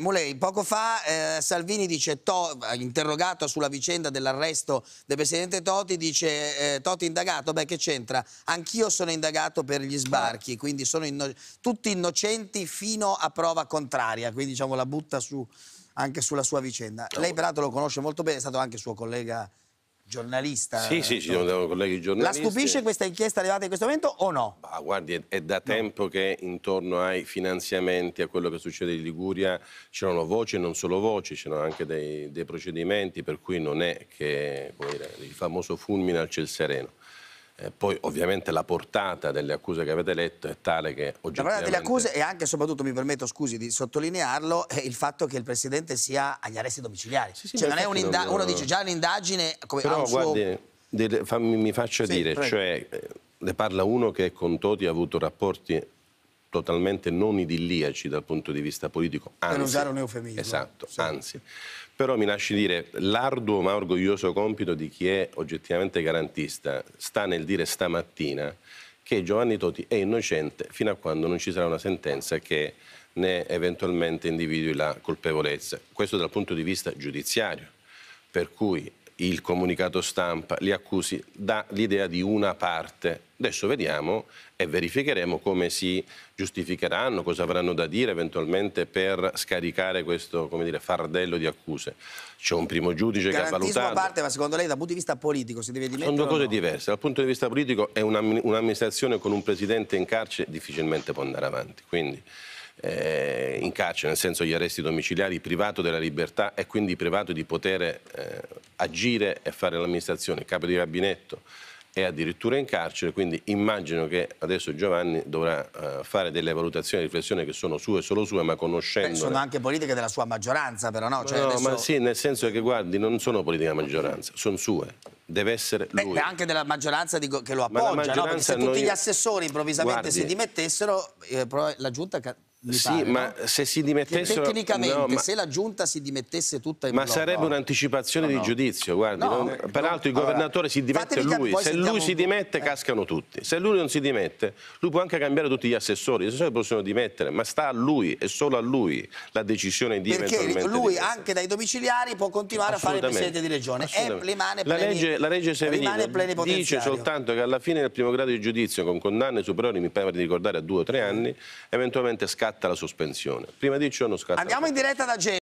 Mulei, poco fa eh, Salvini dice, to, interrogato sulla vicenda dell'arresto del presidente Toti, dice eh, Toti indagato, beh che c'entra? Anch'io sono indagato per gli sbarchi, quindi sono inno tutti innocenti fino a prova contraria, quindi diciamo la butta su, anche sulla sua vicenda. Lei peraltro lo conosce molto bene, è stato anche suo collega giornalista. Sì, sì, ci sono dei colleghi giornalisti. La stupisce questa inchiesta arrivata in questo momento o no? Bah, guardi, è, è da no. tempo che intorno ai finanziamenti, a quello che succede in Liguria, c'erano voci e non solo voci, c'erano anche dei, dei, procedimenti, per cui non è che dire, il famoso fulmine al ciel sereno. Eh, poi ovviamente la portata delle accuse che avete letto è tale che oggettivamente... La portata delle accuse e anche e soprattutto, mi permetto scusi di sottolinearlo, è il fatto che il Presidente sia agli arresti domiciliari. Sì, sì, cioè, non... Uno dice già un'indagine come Però, guardi, suo... fammi, mi faccia sì, dire, prego. cioè, eh, ne parla uno che con Toti ha avuto rapporti totalmente non idilliaci dal punto di vista politico. Anzi, per usare un eufemismo. Esatto, sì. anzi. Però mi lasci dire, l'arduo ma orgoglioso compito di chi è oggettivamente garantista sta nel dire stamattina che Giovanni Toti è innocente fino a quando non ci sarà una sentenza che ne eventualmente individui la colpevolezza. Questo dal punto di vista giudiziario. Per cui il comunicato stampa, gli accusi, dà l'idea di una parte. Adesso vediamo e verificheremo come si giustificheranno, cosa avranno da dire eventualmente per scaricare questo dire, fardello di accuse. C'è un primo giudice che ha valutato... a parte, ma secondo lei dal punto di vista politico si deve dimettere Sono due cose no? diverse. Dal punto di vista politico è un'amministrazione con un presidente in carcere difficilmente può andare avanti. Quindi... Eh, in carcere, nel senso gli arresti domiciliari, privato della libertà e quindi privato di potere... eh, agire e fare l'amministrazione, capo di gabinetto è addirittura in carcere, quindi immagino che adesso Giovanni dovrà uh, fare delle valutazioni e riflessioni che sono sue e solo sue, ma conoscendo... Sono anche politiche della sua maggioranza, però no? Cioè, no, adesso... ma sì, nel senso che, guardi, non sono politiche della maggioranza, sono sue. Deve essere lui. Beh, anche della maggioranza di, che lo appoggia, ma no? Perché se tutti noi... gli assessori improvvisamente guardi, si dimettessero, eh, la giunta sì, pare, ma no? se si dimettessero... Tecnicamente, no, ma... se la Giunta si dimettesse tutta in Ma blocco, sarebbe un'anticipazione no, di giudizio, guardi. Non... Eh, peraltro il governatore allora, si dimette lui. Se lui si dimette, eh. cascano tutti. Se lui non si dimette, lui può anche cambiare tutti gli assessori. Gli assessori possono dimettere, ma sta a lui e solo a lui la decisione di Perché lui, anche dai domiciliari, può continuare a fare il Presidente di Regione. Eh, e rimane la, legge, la legge Severino dice soltanto che alla fine del primo grado di giudizio, con condanne superiori, mi pare di ricordare, a due o tre anni, eventualmente scatta scatta la sospensione. Prima di ciò non scatta. Andiamo in diretta da Genova.